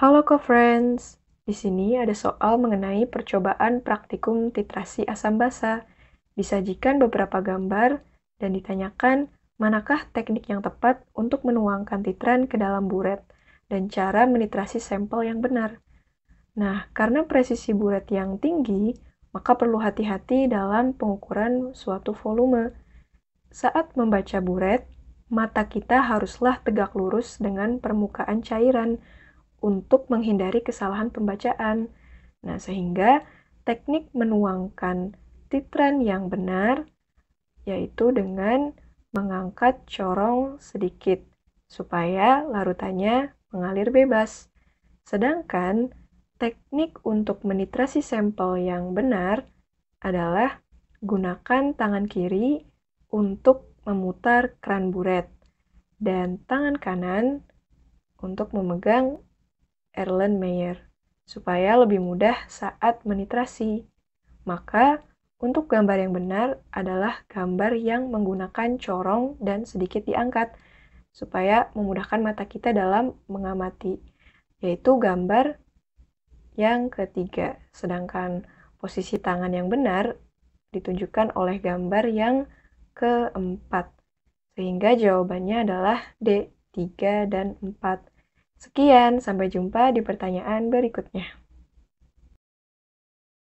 Halo co-friends, di sini ada soal mengenai percobaan praktikum titrasi asam basa. Disajikan beberapa gambar dan ditanyakan manakah teknik yang tepat untuk menuangkan titran ke dalam buret dan cara menitrasi sampel yang benar. Nah, karena presisi buret yang tinggi, maka perlu hati-hati dalam pengukuran suatu volume. Saat membaca buret, mata kita haruslah tegak lurus dengan permukaan cairan, untuk menghindari kesalahan pembacaan. Nah, sehingga teknik menuangkan titran yang benar yaitu dengan mengangkat corong sedikit supaya larutannya mengalir bebas. Sedangkan teknik untuk menitrasi sampel yang benar adalah gunakan tangan kiri untuk memutar keran buret dan tangan kanan untuk memegang Erlen Mayer, supaya lebih mudah saat menitrasi. Maka, untuk gambar yang benar adalah gambar yang menggunakan corong dan sedikit diangkat supaya memudahkan mata kita dalam mengamati, yaitu gambar yang ketiga. Sedangkan posisi tangan yang benar ditunjukkan oleh gambar yang keempat. Sehingga jawabannya adalah D, 3 dan 4. Sekian, sampai jumpa di pertanyaan berikutnya.